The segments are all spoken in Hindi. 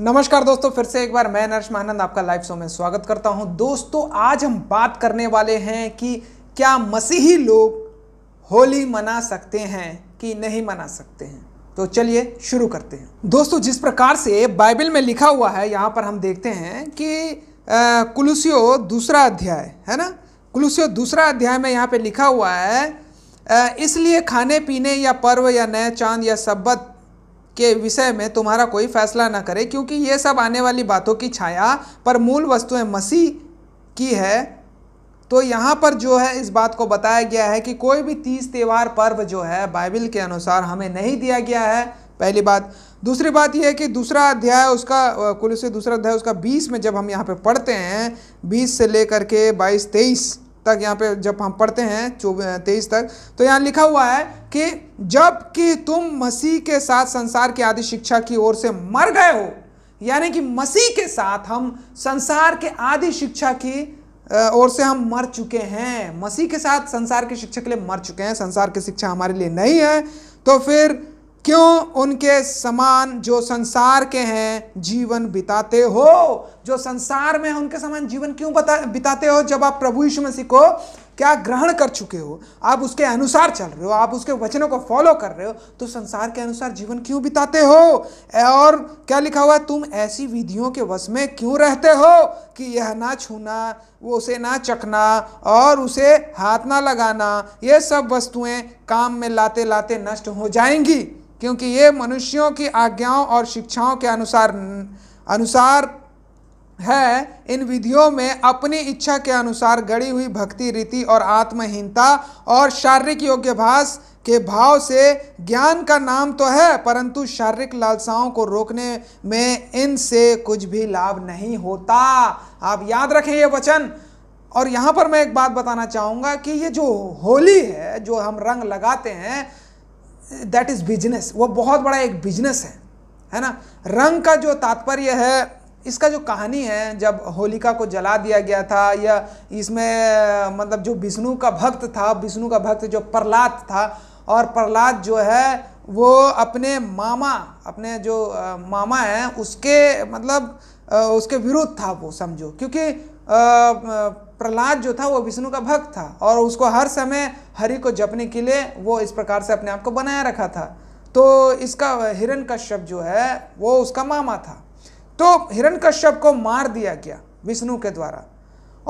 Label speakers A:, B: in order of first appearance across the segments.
A: नमस्कार दोस्तों फिर से एक बार मैं नर्श महानंद आपका लाइव शो में स्वागत करता हूं दोस्तों आज हम बात करने वाले हैं कि क्या मसीही लोग होली मना सकते हैं कि नहीं मना सकते हैं तो चलिए शुरू करते हैं दोस्तों जिस प्रकार से बाइबल में लिखा हुआ है यहाँ पर हम देखते हैं कि कुलूसियो दूसरा अध्याय है ना कुलूसियो दूसरा अध्याय में यहाँ पर लिखा हुआ है इसलिए खाने पीने या पर्व या नए चांद या सब्बत के विषय में तुम्हारा कोई फैसला न करे क्योंकि ये सब आने वाली बातों की छाया पर मूल वस्तुएं मसीह की है तो यहाँ पर जो है इस बात को बताया गया है कि कोई भी तीज त्यौहार पर्व जो है बाइबिल के अनुसार हमें नहीं दिया गया है पहली बात दूसरी बात यह है कि दूसरा अध्याय उसका कुल से दूसरा अध्याय उसका बीस में जब हम यहाँ पे पढ़ते हैं बीस से लेकर के बाईस तेईस तक यहाँ पे जब हम पढ़ते हैं तेईस तक तो यहाँ लिखा हुआ है कि जब कि तुम मसीह के साथ संसार की आदि शिक्षा की ओर से मर गए हो यानी कि मसीह के साथ हम संसार के आदि शिक्षा की ओर से हम मर चुके हैं मसीह के साथ संसार की शिक्षा के लिए मर चुके हैं संसार की शिक्षा हमारे लिए नहीं है तो फिर क्यों उनके समान जो संसार के हैं जीवन बिताते हो जो संसार में है उनके समान जीवन क्यों बता बिताते हो जब आप प्रभु यीशु मसीह को क्या ग्रहण कर चुके हो आप उसके अनुसार चल रहे हो आप उसके वचनों को फॉलो कर रहे हो तो संसार के अनुसार जीवन क्यों बिताते हो और क्या लिखा हुआ है तुम ऐसी विधियों के वश में क्यों रहते हो कि यह ना छूना वो उसे ना चखना और उसे हाथ ना लगाना ये सब वस्तुएं काम में लाते लाते नष्ट हो जाएंगी क्योंकि ये मनुष्यों की आज्ञाओं और शिक्षाओं के अनुसार अनुसार है इन विधियों में अपनी इच्छा के अनुसार गढ़ी हुई भक्ति रीति और आत्महीनता और शारीरिक योग्यभास के भाव से ज्ञान का नाम तो है परंतु शारीरिक लालसाओं को रोकने में इनसे कुछ भी लाभ नहीं होता आप याद रखें ये वचन और यहाँ पर मैं एक बात बताना चाहूँगा कि ये जो होली है जो हम रंग लगाते हैं दैट इज़ बिजनेस वो बहुत बड़ा एक बिजनेस है है ना रंग का जो तात्पर्य है इसका जो कहानी है जब होलिका को जला दिया गया था या इसमें मतलब जो विष्णु का भक्त था विष्णु का भक्त जो प्रहलाद था और प्रहलाद जो है वो अपने मामा अपने जो मामा हैं उसके मतलब उसके विरुद्ध था वो समझो क्योंकि प्रहलाद जो था वो विष्णु का भक्त था और उसको हर समय हरि को जपने के लिए वो इस प्रकार से अपने आप को बनाया रखा था तो इसका हिरण कश्यप जो है वो उसका मामा था तो हिरण कश्यप को मार दिया गया विष्णु के द्वारा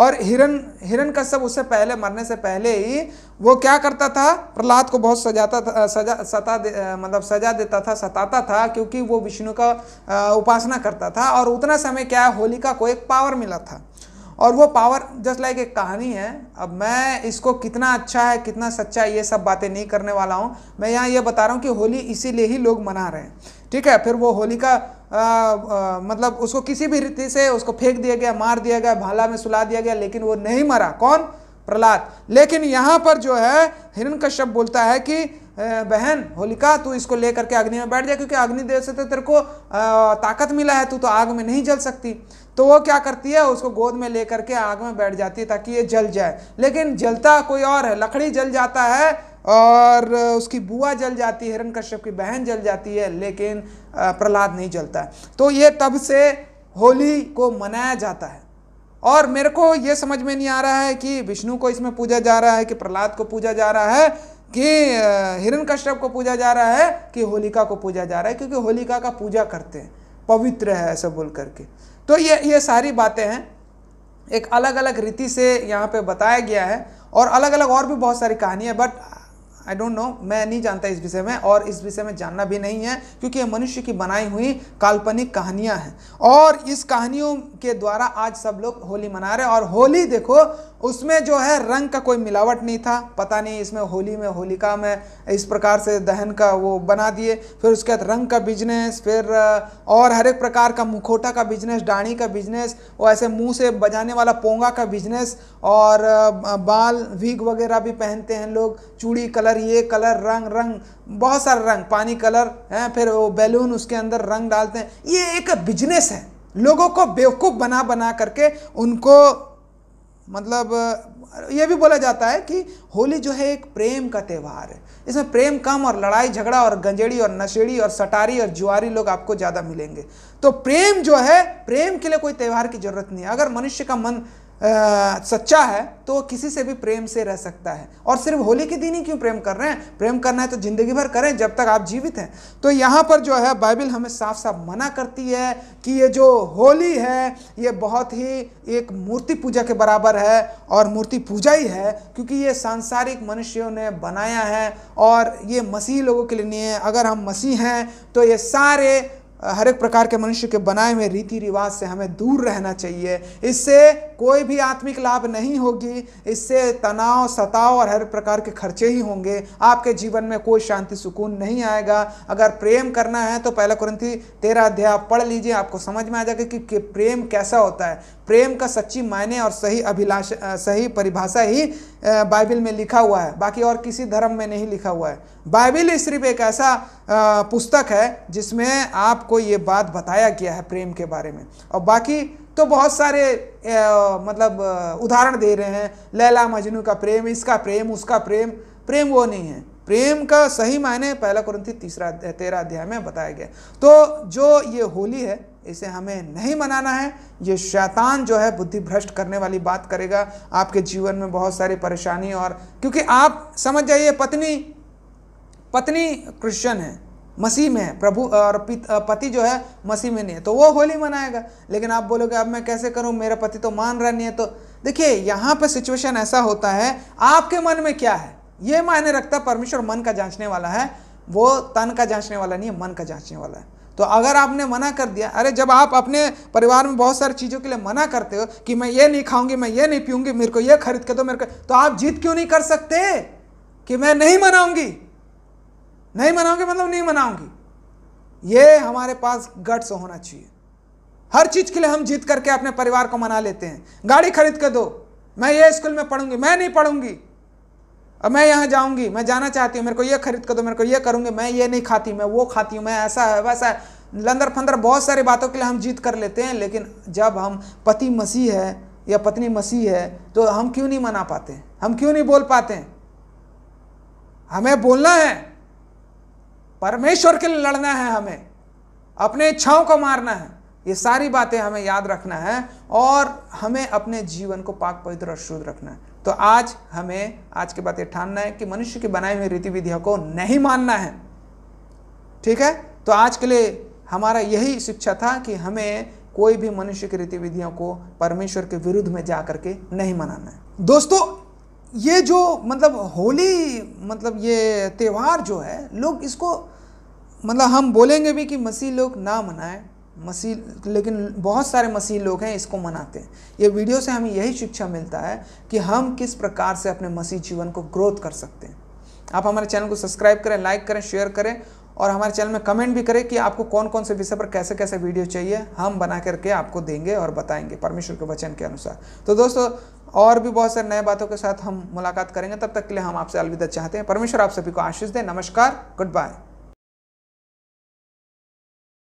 A: और हिरण हिरण कश्यप उससे पहले मरने से पहले ही वो क्या करता था प्रहलाद को बहुत सजाता था सजा सता दे, मतलब सजा देता था सताता था क्योंकि वो विष्णु का उपासना करता था और उतना समय क्या होलिका को एक पावर मिला था और वो पावर जस्ट लाइक एक कहानी है अब मैं इसको कितना अच्छा है कितना सच्चा है ये सब बातें नहीं करने वाला हूँ मैं यहाँ ये बता रहा हूँ कि होली इसीलिए ही लोग मना रहे हैं ठीक है फिर वो होली का आ, आ, मतलब उसको किसी भी रीति से उसको फेंक दिया गया मार दिया गया भाला में सुला दिया गया लेकिन वो नहीं मरा कौन प्रहलाद लेकिन यहाँ पर जो है हिरण कश्यप बोलता है कि बहन होलिका तू इसको लेकर के अग्नि में बैठ जा क्योंकि अग्निदेव से तो तेरे को ताकत मिला है तू तो आग में नहीं जल सकती तो वो क्या करती है उसको गोद में लेकर के आग में बैठ जाती है ताकि ये जल जाए लेकिन जलता कोई और है लकड़ी जल जाता है और उसकी बुआ जल जाती है हिरण कश्यप की बहन जल जाती है लेकिन प्रहलाद नहीं जलता है तो ये तब से होली को मनाया जाता है और मेरे को ये समझ में नहीं आ रहा है कि विष्णु को इसमें पूजा जा रहा है कि प्रहलाद को पूजा जा रहा है कि हिरण कश्यप को पूजा जा रहा है कि होलिका को पूजा जा रहा है क्योंकि होलिका का पूजा करते हैं पवित्र है ऐसा बोल करके तो ये ये सारी बातें हैं एक अलग अलग रीति से यहाँ पे बताया गया है और अलग अलग और भी बहुत सारी कहानी है बट आई डोंट नो मैं नहीं जानता इस विषय में और इस विषय में जानना भी नहीं है क्योंकि ये मनुष्य की बनाई हुई काल्पनिक कहानियां हैं और इस कहानियों के द्वारा आज सब लोग होली मना रहे हैं और होली देखो उसमें जो है रंग का कोई मिलावट नहीं था पता नहीं इसमें होली में होलिका में इस प्रकार से दहन का वो बना दिए फिर उसके बाद रंग का बिजनेस फिर और हर एक प्रकार का मुखोटा का बिजनेस डाणी का बिजनेस और ऐसे मुंह से बजाने वाला पोंगा का बिजनेस और बाल वीग वगैरह भी पहनते हैं लोग चूड़ी कलर ये कलर रंग रंग बहुत सारे रंग पानी कलर हैं फिर वो बैलून उसके अंदर रंग डालते हैं ये एक बिजनेस है लोगों को बेवकूफ़ बना बना करके उनको मतलब ये भी बोला जाता है कि होली जो है एक प्रेम का त्यौहार है इसमें प्रेम कम और लड़ाई झगड़ा और गंजेड़ी और नशेड़ी और सटारी और जुआरी लोग आपको ज़्यादा मिलेंगे तो प्रेम जो है प्रेम के लिए कोई त्यौहार की जरूरत नहीं है अगर मनुष्य का मन आ, सच्चा है तो किसी से भी प्रेम से रह सकता है और सिर्फ होली के दिन ही क्यों प्रेम कर रहे हैं प्रेम करना है तो ज़िंदगी भर करें जब तक आप जीवित हैं तो यहाँ पर जो है बाइबल हमें साफ साफ मना करती है कि ये जो होली है ये बहुत ही एक मूर्ति पूजा के बराबर है और मूर्ति पूजा ही है क्योंकि ये सांसारिक मनुष्यों ने बनाया है और ये मसीह लोगों के लिए नहीं है अगर हम मसीह हैं तो ये सारे हर एक प्रकार के मनुष्य के बनाए हुए रीति रिवाज से हमें दूर रहना चाहिए इससे कोई भी आत्मिक लाभ नहीं होगी इससे तनाव सताव और हर प्रकार के खर्चे ही होंगे आपके जीवन में कोई शांति सुकून नहीं आएगा अगर प्रेम करना है तो पहला कुरंती तेरा अध्याय पढ़ लीजिए आपको समझ में आ जाएगा कि, कि प्रेम कैसा होता है प्रेम का सच्ची मायने और सही अभिलाषा सही परिभाषा ही बाइबल में लिखा हुआ है बाकी और किसी धर्म में नहीं लिखा हुआ है बाइबिल सिर्फ एक ऐसा पुस्तक है जिसमें आपको ये बात बताया गया है प्रेम के बारे में और बाकी तो बहुत सारे आ, मतलब उदाहरण दे रहे हैं लैला मजनू का प्रेम इसका प्रेम उसका प्रेम प्रेम वो नहीं है प्रेम का सही मायने पहला कुरंथी तीसरा तेरा अध्याय में बताया गया तो जो ये होली है इसे हमें नहीं मनाना है ये शैतान जो है बुद्धि भ्रष्ट करने वाली बात करेगा आपके जीवन में बहुत सारी परेशानी और क्योंकि आप समझ जाइए पत्नी पत्नी क्रिश्चियन है मसीह में है प्रभु और पति जो है मसीह में नहीं है तो वो होली मनाएगा लेकिन आप बोलोगे अब मैं कैसे करूं मेरा पति तो मान रहा नहीं है तो देखिए यहाँ पर सिचुएशन ऐसा होता है आपके मन में क्या है ये मायने रखता परमेश्वर मन का जांचने वाला है वो तन का जांचने वाला नहीं है मन का जांचने वाला है तो अगर आपने मना कर दिया अरे जब आप अपने परिवार में बहुत सारी चीज़ों के लिए मना करते हो कि मैं ये नहीं खाऊंगी मैं ये नहीं पीऊंगी मेरे को ये खरीद के दो मेरे को तो आप जीत क्यों नहीं कर सकते कि मैं नहीं मनाऊंगी नहीं मनाऊंगी मतलब नहीं मनाऊंगी ये हमारे पास गट्स होना चाहिए हर चीज़ के लिए हम जीत करके अपने परिवार को मना लेते हैं गाड़ी खरीद के दो मैं ये स्कूल में पढ़ूंगी मैं नहीं पढ़ूंगी अब मैं यहाँ जाऊँगी मैं जाना चाहती हूँ मेरे को ये खरीद कर दो मेरे को ये करूँगी मैं ये नहीं खाती मैं वो खाती हूँ मैं ऐसा है वैसा है लंदर फंदर बहुत सारी बातों के लिए हम जीत कर लेते हैं लेकिन जब हम पति मसीह है या पत्नी मसीह है तो हम क्यों नहीं मना पाते हम क्यों नहीं बोल पाते हमें बोलना है परमेश्वर के लिए लड़ना है हमें अपने इच्छाओं को मारना है ये सारी बातें हमें याद रखना है और हमें अपने जीवन को पाक पवित्र और शुद्ध रखना है तो आज हमें आज के बाद ये ठानना है कि मनुष्य की बनाई हुई रीति विधियों को नहीं मानना है ठीक है तो आज के लिए हमारा यही शिक्षा था कि हमें कोई भी मनुष्य की रीति विधियों को परमेश्वर के विरुद्ध में जा करके नहीं मनाना है दोस्तों ये जो मतलब होली मतलब ये त्यौहार जो है लोग इसको मतलब हम बोलेंगे भी कि मसीह लोग ना मनाएं मसीह लेकिन बहुत सारे मसीह लोग हैं इसको मनाते हैं ये वीडियो से हमें यही शिक्षा मिलता है कि हम किस प्रकार से अपने मसीह जीवन को ग्रोथ कर सकते हैं आप हमारे चैनल को सब्सक्राइब करें लाइक करें शेयर करें और हमारे चैनल में कमेंट भी करें कि आपको कौन कौन से विषय पर कैसे कैसे वीडियो चाहिए हम बना करके आपको देंगे और बताएंगे परमेश्वर के वचन के अनुसार तो दोस्तों और भी बहुत सारे नए बातों के साथ हम मुलाकात करेंगे तब तक के लिए हम आपसे अलविदा चाहते हैं परमेश्वर आप सभी को आशीष दें नमस्कार गुड बाय